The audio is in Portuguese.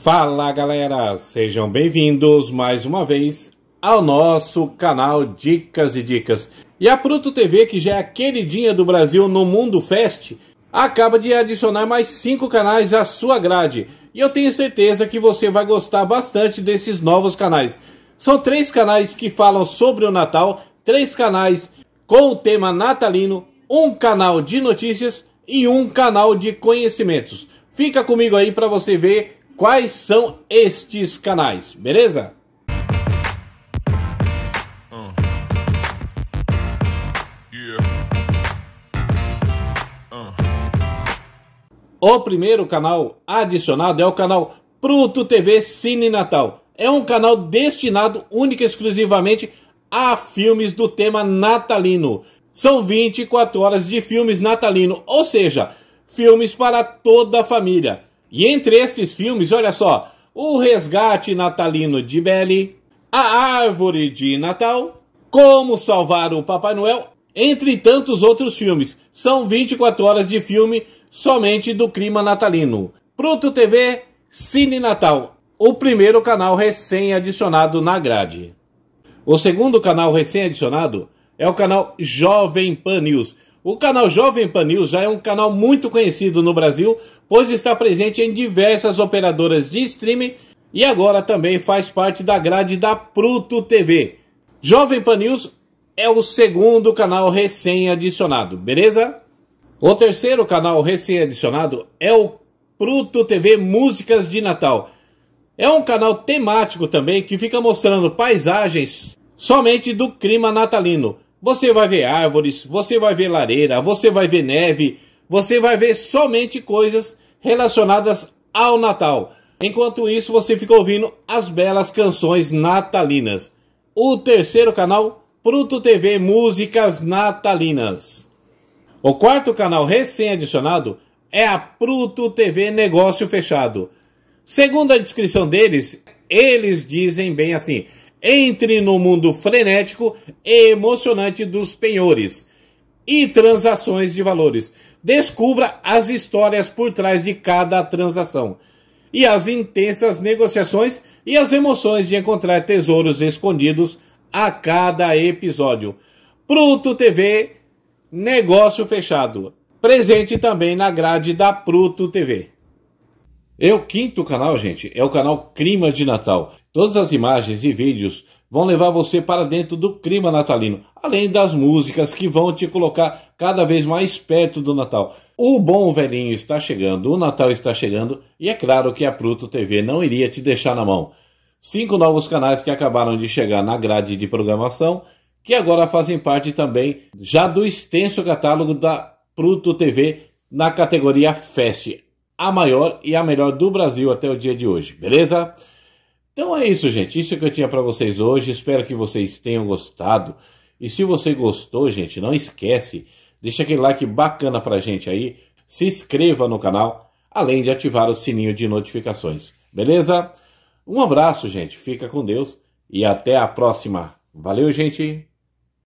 Fala galera, sejam bem-vindos mais uma vez ao nosso canal Dicas e Dicas. E a Pruto TV, que já é a queridinha do Brasil no Mundo Fest, acaba de adicionar mais cinco canais à sua grade. E eu tenho certeza que você vai gostar bastante desses novos canais. São três canais que falam sobre o Natal, três canais com o tema natalino, um canal de notícias e um canal de conhecimentos. Fica comigo aí para você ver quais são estes canais, beleza? Uh. Uh. O primeiro canal adicionado é o canal Pruto TV Cine Natal. É um canal destinado única e exclusivamente a filmes do tema natalino. São 24 horas de filmes natalino, ou seja, filmes para toda a família. E entre esses filmes, olha só, O Resgate Natalino de Belly, A Árvore de Natal, Como Salvar o Papai Noel, entre tantos outros filmes. São 24 horas de filme somente do clima natalino. Pronto TV Cine Natal, o primeiro canal recém-adicionado na grade. O segundo canal recém-adicionado é o canal Jovem Pan News. O canal Jovem Pan News já é um canal muito conhecido no Brasil, pois está presente em diversas operadoras de streaming e agora também faz parte da grade da Pruto TV. Jovem Pan News é o segundo canal recém-adicionado, beleza? O terceiro canal recém-adicionado é o Pruto TV Músicas de Natal. É um canal temático também que fica mostrando paisagens somente do clima natalino. Você vai ver árvores, você vai ver lareira, você vai ver neve, você vai ver somente coisas relacionadas ao Natal. Enquanto isso, você fica ouvindo as belas canções natalinas. O terceiro canal, Pruto TV Músicas Natalinas. O quarto canal recém-adicionado é a Pruto TV Negócio Fechado. Segundo a descrição deles, eles dizem bem assim: entre no mundo frenético e emocionante dos penhores e transações de valores. Descubra as histórias por trás de cada transação e as intensas negociações e as emoções de encontrar tesouros escondidos a cada episódio. Pruto TV, negócio fechado. Presente também na grade da Pruto TV. É o quinto canal, gente, é o canal Clima de Natal. Todas as imagens e vídeos vão levar você para dentro do clima natalino, além das músicas que vão te colocar cada vez mais perto do Natal. O bom velhinho está chegando, o Natal está chegando e é claro que a Pluto TV não iria te deixar na mão. Cinco novos canais que acabaram de chegar na grade de programação, que agora fazem parte também já do extenso catálogo da Pluto TV na categoria Fest, a maior e a melhor do Brasil até o dia de hoje, beleza? Então é isso, gente. Isso que eu tinha para vocês hoje. Espero que vocês tenham gostado. E se você gostou, gente, não esquece, deixa aquele like bacana pra gente aí, se inscreva no canal, além de ativar o sininho de notificações. Beleza? Um abraço, gente. Fica com Deus e até a próxima. Valeu, gente.